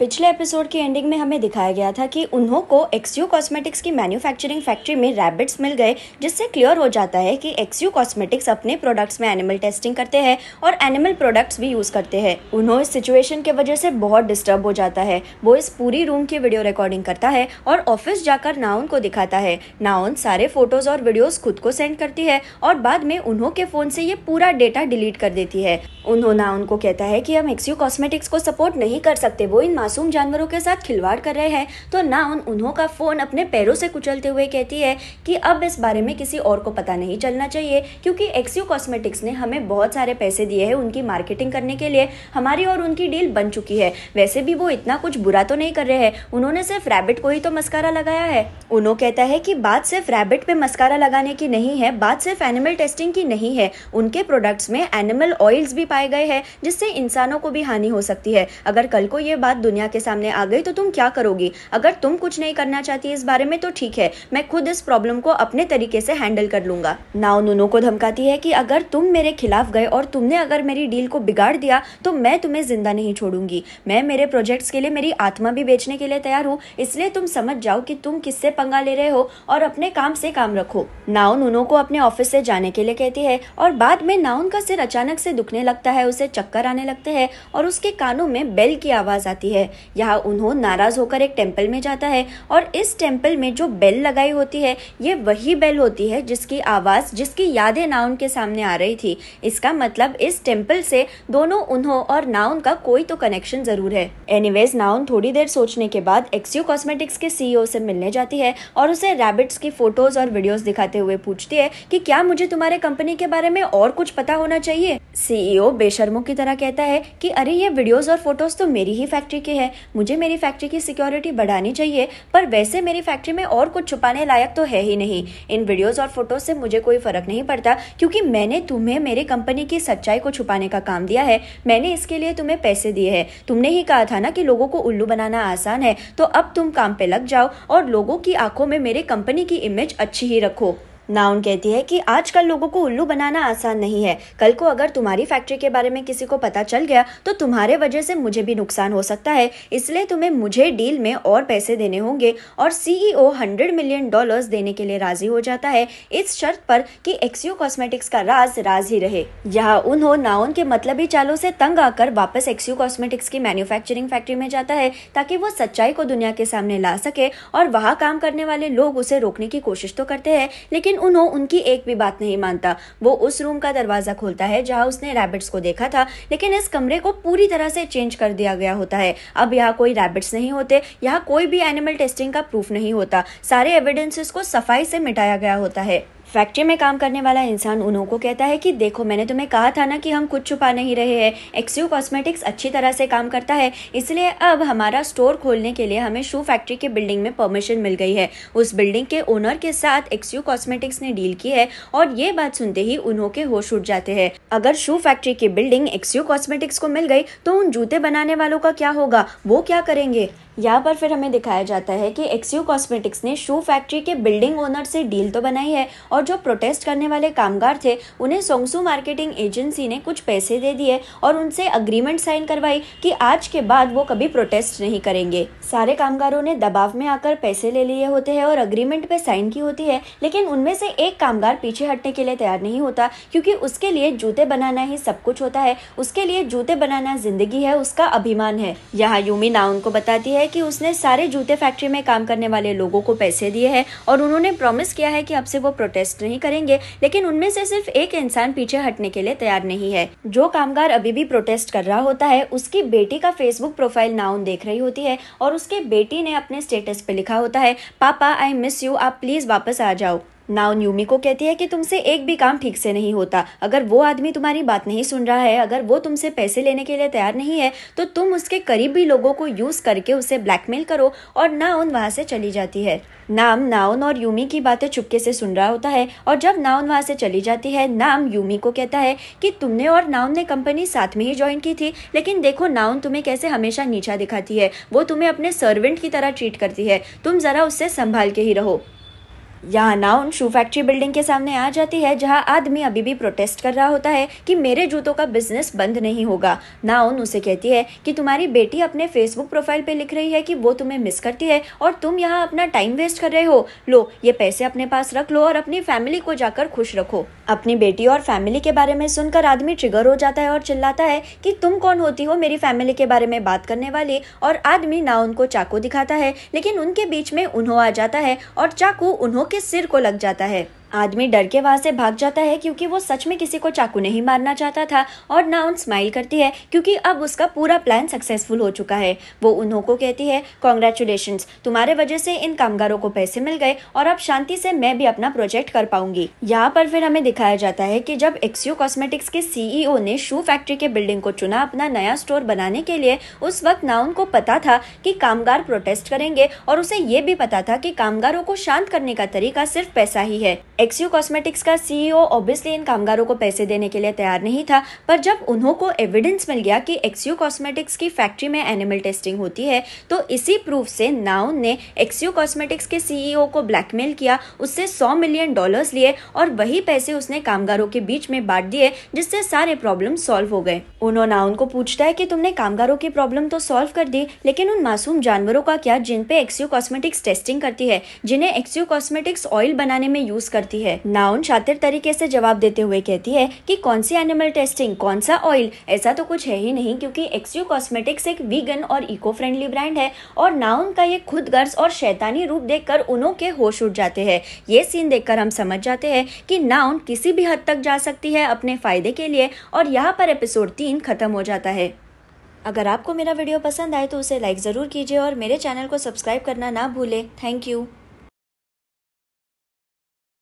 पिछले एपिसोड की एंडिंग में हमें दिखाया गया था कि उन्हों को एक्सयू कॉस्मेटिक्स की मैन्युफैक्चरिंग फैक्ट्री में रैबिट्स मिल गए जिससे क्लियर हो जाता है कि एक्सयू कॉस्मेटिक्स अपने प्रोडक्ट्स में एनिमल टेस्टिंग करते हैं और एनिमल प्रोडक्ट्स भी यूज़ करते हैं उन्हों इस सिचुएशन के वजह से बहुत डिस्टर्ब हो जाता है वो इस पूरी रूम की वीडियो रिकॉर्डिंग करता है और ऑफिस जाकर नाउन को दिखाता है नाउन सारे फोटोज़ और वीडियोज़ खुद को सेंड करती है और बाद में उन्हों के फ़ोन से ये पूरा डेटा डिलीट कर देती है उन्होंने उनको कहता है कि हम एक्सयू कॉस्मेटिक्स को सपोर्ट नहीं कर सकते वो इन मासूम जानवरों के साथ खिलवाड़ कर रहे हैं तो ना उन उन्हों का फ़ोन अपने पैरों से कुचलते हुए कहती है कि अब इस बारे में किसी और को पता नहीं चलना चाहिए क्योंकि एक्सयू कॉस्मेटिक्स ने हमें बहुत सारे पैसे दिए हैं उनकी मार्केटिंग करने के लिए हमारी और उनकी डील बन चुकी है वैसे भी वो इतना कुछ बुरा तो नहीं कर रहे हैं उन्होंने सिर्फ रैबिट को ही तो मस्कारा लगाया है उन्हों कहता है कि बात सिर्फ रैबिट पे मस्कारा लगाने की नहीं है बात सिर्फ एनिमल टेस्टिंग की नहीं है उनके प्रोडक्ट्स में एनिमल ऑयल्स भी पाए गए हैं जिससे इंसानों को भी हानि हो सकती है अगर कल को ये बात दुनिया दुनिया के सामने आ गई तो तुम क्या करोगी अगर तुम कुछ नहीं करना चाहती इस बारे में तो ठीक है मैं खुद इस प्रॉब्लम को अपने तरीके से हैंडल कर लूंगा नाउ नूनो को धमकाती है कि अगर तुम मेरे खिलाफ गए और तुमने अगर मेरी डील को बिगाड़ दिया तो मैं तुम्हें जिंदा नहीं छोड़ूंगी मैं मेरे प्रोजेक्ट्स के लिए मेरी आत्मा भी बेचने के लिए तैयार हूँ इसलिए तुम समझ जाओ कि तुम किससे पंगा ले रहे हो और अपने काम से काम रखो नाउन नूनो को अपने ऑफिस से जाने के लिए कहती है और बाद में नाउन का सिर अचानक से दुखने लगता है उसे चक्कर आने लगते हैं और उसके कानों में बेल की आवाज आती है यहाँ उन्हों नाराज होकर एक टेम्पल में जाता है और इस टेम्पल में जो बेल लगाई होती है ये वही बेल होती है जिसकी आवाज़ जिसकी यादें नाउन के सामने आ रही थी इसका मतलब इस टेम्पल से दोनों उन्हों और नाउन का कोई तो कनेक्शन ज़रूर है एनीवेज नाउन थोड़ी देर सोचने के बाद एक्सयू कॉस्मेटिक्स के सीईओ e से मिलने जाती है और उसे रैबिट्स की फ़ोटोज़ और वीडियोज़ दिखाते हुए पूछती है कि क्या मुझे तुम्हारे कंपनी के बारे में और कुछ पता होना चाहिए सीईओ e बेशर्मो की तरह कहता है कि अरे ये वीडियोस और फोटोज तो मेरी ही फैक्ट्री के है मुझे मेरी फैक्ट्री की सिक्योरिटी बढ़ानी चाहिए पर वैसे मेरी फैक्ट्री में और कुछ छुपाने लायक तो है ही नहीं इन वीडियोज़ और फोटोज से मुझे कोई फ़र्क नहीं पड़ता क्योंकि मैंने तुम्हें मेरे कंपनी की सच्चाई को छुपाने का काम दिया है मैंने इसके लिए तुम्हें पैसे दिए हैं तुमने ही कहा था ना कि लोगों को उल्लू बनाना आसान है तो अब तुम काम पे लग जाओ और लोगों की आंखों में मेरे कंपनी की इमेज अच्छी ही रखो नाउन कहती है कि आजकल लोगों को उल्लू बनाना आसान नहीं है कल को अगर तुम्हारी फैक्ट्री के बारे में किसी को पता चल गया तो तुम्हारे वजह से मुझे भी नुकसान हो सकता है इसलिए तुम्हें मुझे डील में और पैसे देने होंगे और सीईओ हंड्रेड मिलियन डॉलर्स देने के लिए राजी हो जाता है इस शर्त पर कि एक्सियो कॉस्मेटिक्स का राज राज ही रहे यहाँ उन्हों नाउन के मतलबी चालों से तंग आकर वापस एक्सियो कॉस्मेटिक्स की मैन्युफैक्चरिंग फैक्ट्री में जाता है ताकि वो सच्चाई को दुनिया के सामने ला सके और वहाँ काम करने वाले लोग उसे रोकने की कोशिश तो करते हैं लेकिन उनो उनकी एक भी बात नहीं मानता वो उस रूम का दरवाजा खोलता है जहां उसने रैबिट्स को देखा था लेकिन इस कमरे को पूरी तरह से चेंज कर दिया गया होता है अब यहाँ कोई रैबिट्स नहीं होते यहाँ कोई भी एनिमल टेस्टिंग का प्रूफ नहीं होता सारे एविडेंसेस को सफाई से मिटाया गया होता है फैक्ट्री में काम करने वाला इंसान उन्हों को कहता है कि देखो मैंने तुम्हें कहा था ना कि हम कुछ छुपा नहीं रहे हैं एक्सयू कॉस्मेटिक्स अच्छी तरह से काम करता है इसलिए अब हमारा स्टोर खोलने के लिए हमें शू फैक्ट्री के बिल्डिंग में परमिशन मिल गई है उस बिल्डिंग के ओनर के साथ एक्सयू कॉस्मेटिक्स ने डील की है और ये बात सुनते ही उन्हों के होश उठ जाते हैं अगर शू फैक्ट्री की बिल्डिंग एक्सयू कॉस्मेटिक्स को मिल गई तो उन जूते बनाने वालों का क्या होगा वो क्या करेंगे यहाँ पर फिर हमें दिखाया जाता है कि एक्सयू कॉस्मेटिक्स ने शू फैक्ट्री के बिल्डिंग ओनर से डील तो बनाई है और जो प्रोटेस्ट करने वाले कामगार थे उन्हें सोंगसू मार्केटिंग एजेंसी ने कुछ पैसे दे दिए और उनसे अग्रीमेंट साइन करवाई कि आज के बाद वो कभी प्रोटेस्ट नहीं करेंगे सारे कामगारों ने दबाव में आकर पैसे ले लिए होते हैं और अग्रीमेंट पे साइन की होती है लेकिन उनमें से एक कामगार पीछे हटने के लिए तैयार नहीं होता क्योंकि उसके लिए जूते बनाना ही सब कुछ होता है उसके लिए जूते बनाना जिंदगी है उसका अभिमान है यहाँ यूमी नाउन को बताती है कि उसने सारे जूते फैक्ट्री में काम करने वाले लोगों को पैसे दिए हैं और उन्होंने प्रॉमिस किया है कि अब से वो प्रोटेस्ट नहीं करेंगे लेकिन उनमें से सिर्फ एक इंसान पीछे हटने के लिए तैयार नहीं है जो कामगार अभी भी प्रोटेस्ट कर रहा होता है उसकी बेटी का फेसबुक प्रोफाइल नाउन देख रही होती है और उसके बेटी ने अपने स्टेटस पे लिखा होता है पापा आई मिस यू आप प्लीज वापस आ जाओ नाउ न्यूमी को कहती है कि तुमसे एक भी काम ठीक से नहीं होता अगर वो आदमी तुम्हारी बात नहीं सुन रहा है अगर वो तुमसे पैसे लेने के लिए तैयार नहीं है तो तुम उसके करीबी लोगों को यूज़ करके उसे ब्लैकमेल करो और नाउन वहाँ से चली जाती है नाम नाउन और यूमी की बातें चुपके से सुन रहा होता है और जब नाउन वहाँ से चली जाती है नाम यूमी को कहता है कि तुमने और नाउन ने कंपनी साथ में ही ज्वाइन की थी लेकिन देखो नाउन तुम्हें कैसे हमेशा नीचा दिखाती है वो तुम्हें अपने सर्वेंट की तरह ट्रीट करती है तुम ज़रा उससे संभाल के ही रहो यहाँ नाउन शू फैक्ट्री बिल्डिंग के सामने आ जाती है जहाँ आदमी अभी भी प्रोटेस्ट कर रहा होता है कि मेरे जूतों का बिजनेस बंद नहीं होगा नाउन उसे कहती है कि तुम्हारी बेटी अपने फेसबुक प्रोफाइल पे लिख रही है कि वो तुम्हें मिस करती है और तुम यहाँ अपना टाइम वेस्ट कर रहे हो लो ये पैसे अपने पास रख लो और अपनी फैमिली को जाकर खुश रखो अपनी बेटी और फैमिली के बारे में सुनकर आदमी ट्रिगर हो जाता है और चिल्लाता है कि तुम कौन होती हो मेरी फैमिली के बारे में बात करने वाली और आदमी नाउन को चाकू दिखाता है लेकिन उनके बीच में उन्हों आ जाता है और चाकू उन्हों के सिर को लग जाता है आदमी डर के वहां से भाग जाता है क्योंकि वो सच में किसी को चाकू नहीं मारना चाहता था और उन स्माइल करती है क्योंकि अब उसका पूरा प्लान सक्सेसफुल हो चुका है वो उन्हों को कहती है कॉन्ग्रेचुलेशन तुम्हारे वजह से इन कामगारों को पैसे मिल गए और अब शांति से मैं भी अपना प्रोजेक्ट कर पाऊंगी यहाँ पर फिर हमें दिखाया जाता है की जब एक्सियो कॉस्मेटिक्स के सीईओ e ने शू फैक्ट्री के बिल्डिंग को चुना अपना नया स्टोर बनाने के लिए उस वक्त नाउन को पता था की कामगार प्रोटेस्ट करेंगे और उसे ये भी पता था की कामगारों को शांत करने का तरीका सिर्फ पैसा ही है एक्सयू कॉस्मेटिक्स का सीईओ ऑब्वियसली e इन कामगारों को पैसे देने के लिए तैयार नहीं था पर जब उन्हों को एविडेंस मिल गया कि एक्सयू कॉस्मेटिक्स की फैक्ट्री में एनिमल टेस्टिंग होती है तो इसी प्रूफ से नाउन ने एक्सयू कॉस्मेटिक्स के सीईओ e को ब्लैकमेल किया उससे सौ मिलियन डॉलर्स लिए और वही पैसे उसने कामगारों के बीच में बांट दिए जिससे सारे प्रॉब्लम सॉल्व हो गए उन्होंने नाउन को पूछता है कि तुमने कामगारों की प्रॉब्लम तो सॉल्व कर दी लेकिन उन मासूम जानवरों का क्या जिन पे एक्सयू कॉस्मेटिक्स टेस्टिंग करती है जिन्हें एक्सयू कॉस्मेटिक्स ऑयल बनाने में यूज करती जाती है नाउन शातिर तरीके से जवाब देते हुए कहती है कि कौन सी एनिमल टेस्टिंग कौन सा ऑयल ऐसा तो कुछ है ही नहीं क्योंकि एक्सयू कॉस्मेटिक्स एक वीगन और इको फ्रेंडली ब्रांड है और नाउन का ये खुद गर्ज और शैतानी रूप देख कर के होश उठ जाते हैं ये सीन कर हम समझ जाते हैं कि नाउन किसी भी हद तक जा सकती है अपने फायदे के लिए और यहाँ पर एपिसोड तीन खत्म हो जाता है अगर आपको मेरा वीडियो पसंद आए तो उसे लाइक ज़रूर कीजिए और मेरे चैनल को सब्सक्राइब करना ना भूलें थैंक यू